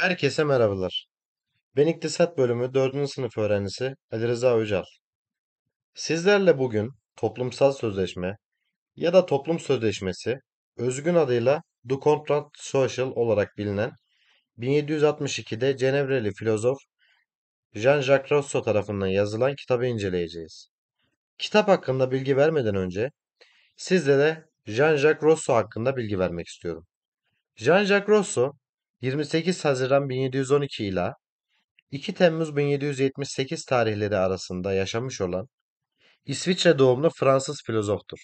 Herkese merhabalar. Ben İktisat Bölümü 4. sınıf öğrencisi Ali Rıza Öcal. Sizlerle bugün toplumsal sözleşme ya da toplum sözleşmesi özgün adıyla Du Contrat Social olarak bilinen 1762'de Cenevreli filozof Jean-Jacques Rousseau tarafından yazılan kitabı inceleyeceğiz. Kitap hakkında bilgi vermeden önce sizlere de Jean-Jacques Rousseau hakkında bilgi vermek istiyorum. Jean-Jacques Rousseau 28 Haziran 1712 ile 2 Temmuz 1778 tarihleri arasında yaşamış olan İsviçre doğumlu Fransız filozoftur.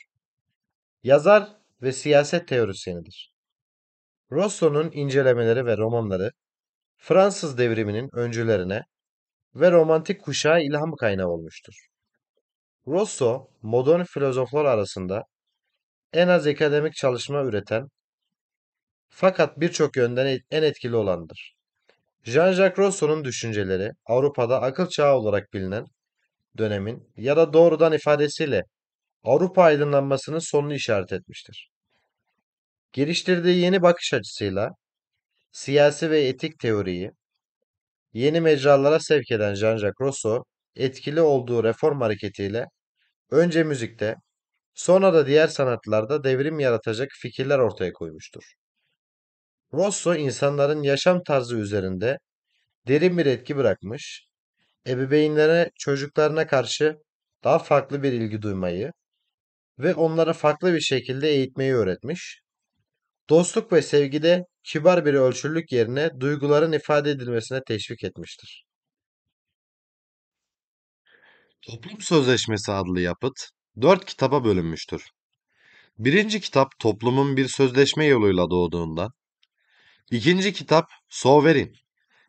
Yazar ve siyaset teorisyenidir. Rousseau'nun incelemeleri ve romanları Fransız devriminin öncülerine ve romantik kuşağa ilham kaynağı olmuştur. Rousseau, modern filozoflar arasında en az akademik çalışma üreten fakat birçok yönden en etkili olandır. Jean-Jacques Rousseau'nun düşünceleri Avrupa'da akıl çağı olarak bilinen dönemin ya da doğrudan ifadesiyle Avrupa aydınlanmasının sonunu işaret etmiştir. Geliştirdiği yeni bakış açısıyla siyasi ve etik teoriyi yeni mecralara sevk eden Jean-Jacques Rousseau etkili olduğu reform hareketiyle önce müzikte sonra da diğer sanatlarda devrim yaratacak fikirler ortaya koymuştur. Rosso insanların yaşam tarzı üzerinde derin bir etki bırakmış, ebeveynlere çocuklarına karşı daha farklı bir ilgi duymayı ve onlara farklı bir şekilde eğitmeyi öğretmiş. Dostluk ve sevgide kibar bir ölçülük yerine duyguların ifade edilmesine teşvik etmiştir. Toplum Sözleşmesi adlı yapıt dört kitaba bölünmüştür. Birinci kitap toplumun bir sözleşme yoluyla doğduğundan, İkinci kitap soverin,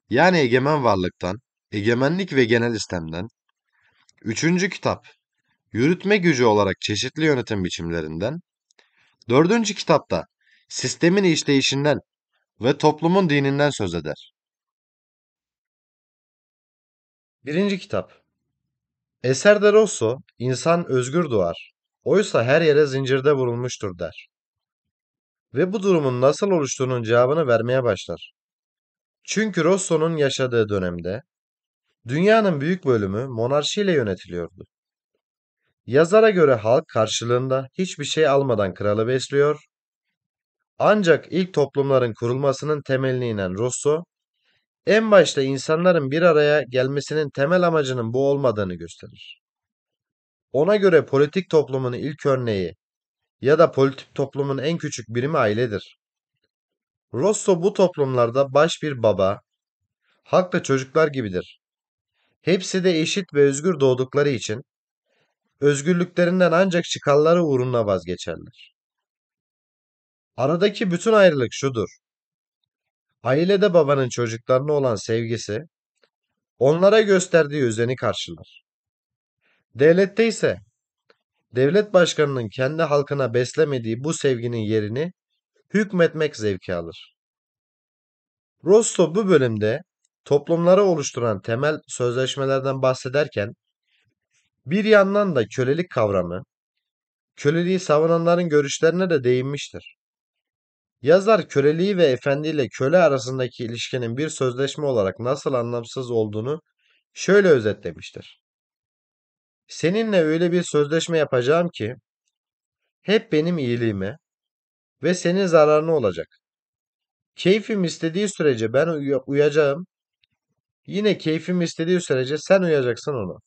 yani egemen varlıktan, egemenlik ve genel istemden. Üçüncü kitap yürütme gücü olarak çeşitli yönetim biçimlerinden. Dördüncü kitapta sistemin işleyişinden ve toplumun dininden söz eder. Birinci kitap Eserde Rosso, insan özgür doğar, oysa her yere zincirde vurulmuştur der ve bu durumun nasıl oluştuğunun cevabını vermeye başlar. Çünkü Rosso'nun yaşadığı dönemde dünyanın büyük bölümü monarşiyle yönetiliyordu. Yazara göre halk karşılığında hiçbir şey almadan kralı besliyor. Ancak ilk toplumların kurulmasının temelini inen Rosso, en başta insanların bir araya gelmesinin temel amacının bu olmadığını gösterir. Ona göre politik toplumun ilk örneği ya da politik toplumun en küçük birimi ailedir. Rosso bu toplumlarda baş bir baba, halk da çocuklar gibidir. Hepsi de eşit ve özgür doğdukları için özgürlüklerinden ancak çıkarları uğruna vazgeçerler. Aradaki bütün ayrılık şudur. Ailede babanın çocuklarına olan sevgisi, onlara gösterdiği özeni karşılar. Devlette ise Devlet başkanının kendi halkına beslemediği bu sevginin yerini hükmetmek zevki alır. Rostow bu bölümde toplumları oluşturan temel sözleşmelerden bahsederken bir yandan da kölelik kavramı, köleliği savunanların görüşlerine de değinmiştir. Yazar köleliği ve efendi ile köle arasındaki ilişkinin bir sözleşme olarak nasıl anlamsız olduğunu şöyle özetlemiştir. Seninle öyle bir sözleşme yapacağım ki hep benim iyiliğime ve senin zararına olacak. Keyfim istediği sürece ben uy- uyacağım. Yine keyfim istediği sürece sen uyacaksın onu.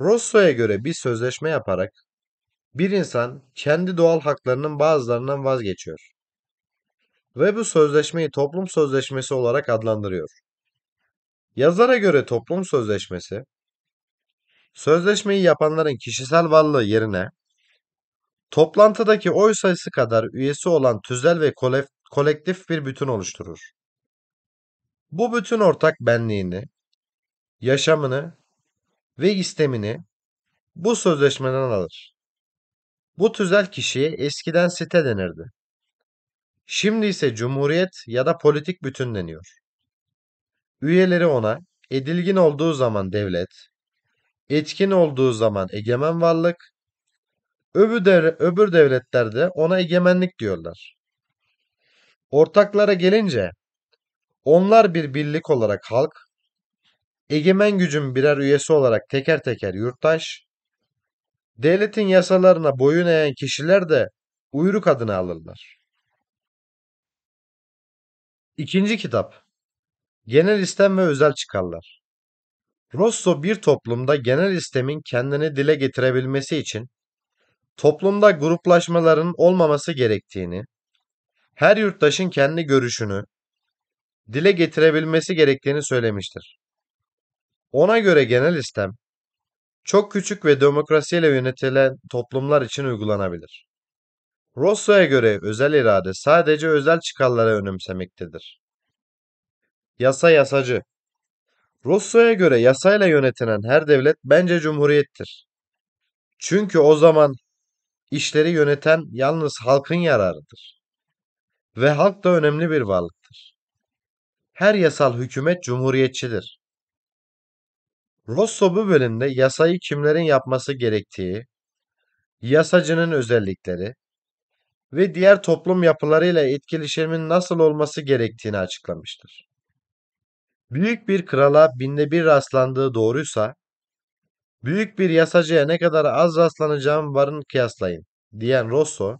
Rosso'ya göre bir sözleşme yaparak bir insan kendi doğal haklarının bazılarından vazgeçiyor ve bu sözleşmeyi toplum sözleşmesi olarak adlandırıyor. Yazara göre toplum sözleşmesi Sözleşmeyi yapanların kişisel varlığı yerine toplantıdaki oy sayısı kadar üyesi olan tüzel ve kolektif bir bütün oluşturur. Bu bütün ortak benliğini, yaşamını ve istemini bu sözleşmeden alır. Bu tüzel kişiye eskiden site denirdi. Şimdi ise cumhuriyet ya da politik bütün deniyor. Üyeleri ona edilgin olduğu zaman devlet, etkin olduğu zaman egemen varlık, öbür, devre, öbür devletlerde ona egemenlik diyorlar. Ortaklara gelince onlar bir birlik olarak halk, egemen gücün birer üyesi olarak teker teker yurttaş, devletin yasalarına boyun eğen kişiler de uyruk adını alırlar. İkinci kitap Genel istem ve özel çıkarlar. Rosso bir toplumda genel istemin kendini dile getirebilmesi için toplumda gruplaşmaların olmaması gerektiğini, her yurttaşın kendi görüşünü dile getirebilmesi gerektiğini söylemiştir. Ona göre genel istem çok küçük ve demokrasiyle yönetilen toplumlar için uygulanabilir. Rosso'ya göre özel irade sadece özel çıkarlara önemsemektedir. Yasa yasacı Rosso'ya göre yasayla yönetilen her devlet bence cumhuriyettir. Çünkü o zaman işleri yöneten yalnız halkın yararıdır. Ve halk da önemli bir varlıktır. Her yasal hükümet cumhuriyetçidir. Rosso bu bölümde yasayı kimlerin yapması gerektiği, yasacının özellikleri ve diğer toplum yapılarıyla etkileşimin nasıl olması gerektiğini açıklamıştır büyük bir krala binde bir rastlandığı doğruysa, büyük bir yasacıya ne kadar az rastlanacağım varın kıyaslayın diyen Rosso,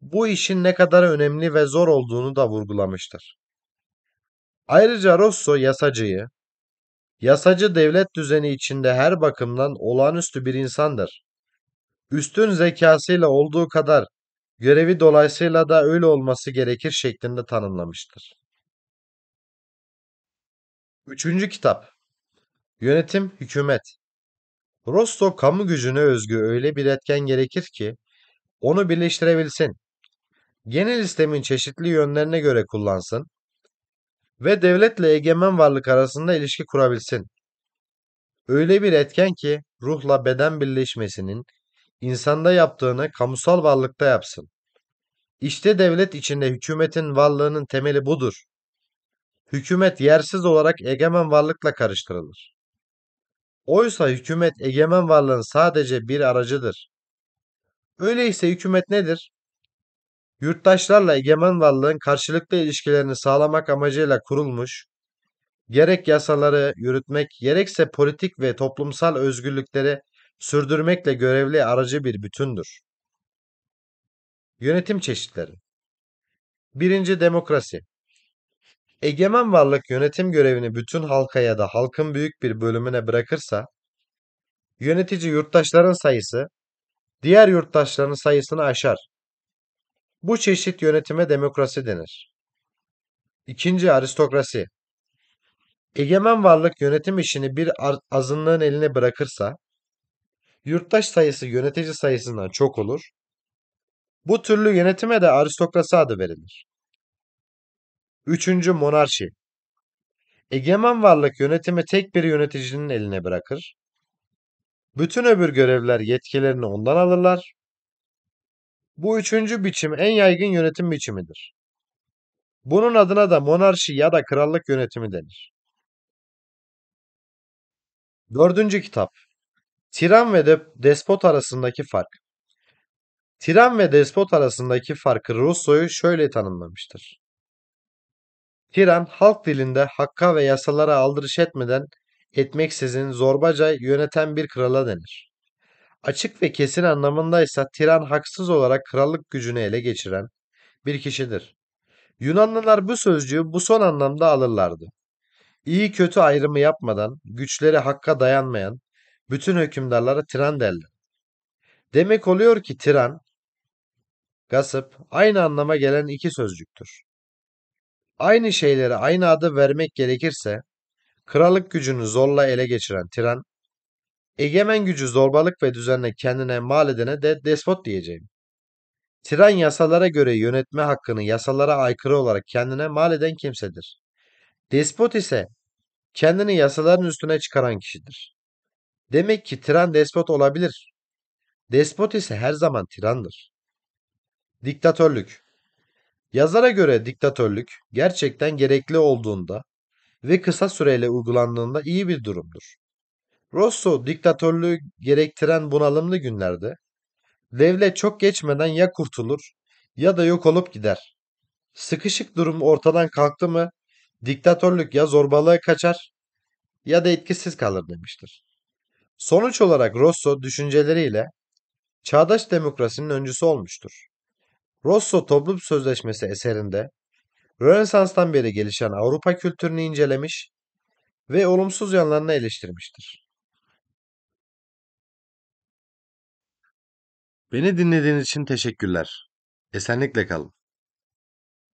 bu işin ne kadar önemli ve zor olduğunu da vurgulamıştır. Ayrıca Rosso yasacıyı, yasacı devlet düzeni içinde her bakımdan olağanüstü bir insandır. Üstün zekasıyla olduğu kadar görevi dolayısıyla da öyle olması gerekir şeklinde tanımlamıştır. Üçüncü kitap. Yönetim, hükümet. Rostov kamu gücüne özgü öyle bir etken gerekir ki onu birleştirebilsin. Genel sistemin çeşitli yönlerine göre kullansın ve devletle egemen varlık arasında ilişki kurabilsin. Öyle bir etken ki ruhla beden birleşmesinin insanda yaptığını kamusal varlıkta yapsın. İşte devlet içinde hükümetin varlığının temeli budur hükümet yersiz olarak egemen varlıkla karıştırılır. Oysa hükümet egemen varlığın sadece bir aracıdır. Öyleyse hükümet nedir? Yurttaşlarla egemen varlığın karşılıklı ilişkilerini sağlamak amacıyla kurulmuş, gerek yasaları yürütmek gerekse politik ve toplumsal özgürlükleri sürdürmekle görevli aracı bir bütündür. Yönetim çeşitleri. Birinci Demokrasi Egemen varlık yönetim görevini bütün halka ya da halkın büyük bir bölümüne bırakırsa, yönetici yurttaşların sayısı diğer yurttaşların sayısını aşar. Bu çeşit yönetime demokrasi denir. İkinci aristokrasi. Egemen varlık yönetim işini bir azınlığın eline bırakırsa, yurttaş sayısı yönetici sayısından çok olur. Bu türlü yönetime de aristokrasi adı verilir. Üçüncü monarşi. Egemen varlık yönetimi tek bir yöneticinin eline bırakır. Bütün öbür görevler yetkilerini ondan alırlar. Bu üçüncü biçim en yaygın yönetim biçimidir. Bunun adına da monarşi ya da krallık yönetimi denir. Dördüncü kitap. Tiran ve de despot arasındaki fark. Tiran ve despot arasındaki farkı Rousseau şöyle tanımlamıştır. Tiran halk dilinde hakka ve yasalara aldırış etmeden etmeksizin zorbaca yöneten bir krala denir. Açık ve kesin anlamındaysa tiran haksız olarak krallık gücünü ele geçiren bir kişidir. Yunanlılar bu sözcüğü bu son anlamda alırlardı. İyi kötü ayrımı yapmadan, güçleri hakka dayanmayan bütün hükümdarlara tiran derler. Demek oluyor ki tiran, gasp aynı anlama gelen iki sözcüktür. Aynı şeylere aynı adı vermek gerekirse krallık gücünü zorla ele geçiren tiran, egemen gücü zorbalık ve düzenle kendine mal edene de despot diyeceğim. Tiran yasalara göre yönetme hakkını yasalara aykırı olarak kendine mal eden kimsedir. Despot ise kendini yasaların üstüne çıkaran kişidir. Demek ki tiran despot olabilir. Despot ise her zaman tirandır. Diktatörlük Yazara göre diktatörlük gerçekten gerekli olduğunda ve kısa süreyle uygulandığında iyi bir durumdur. Rosso diktatörlüğü gerektiren bunalımlı günlerde devlet çok geçmeden ya kurtulur ya da yok olup gider. Sıkışık durum ortadan kalktı mı diktatörlük ya zorbalığa kaçar ya da etkisiz kalır demiştir. Sonuç olarak Rosso düşünceleriyle çağdaş demokrasinin öncüsü olmuştur. Rosso Toplum Sözleşmesi eserinde Rönesans'tan beri gelişen Avrupa kültürünü incelemiş ve olumsuz yanlarını eleştirmiştir. Beni dinlediğiniz için teşekkürler. Esenlikle kalın.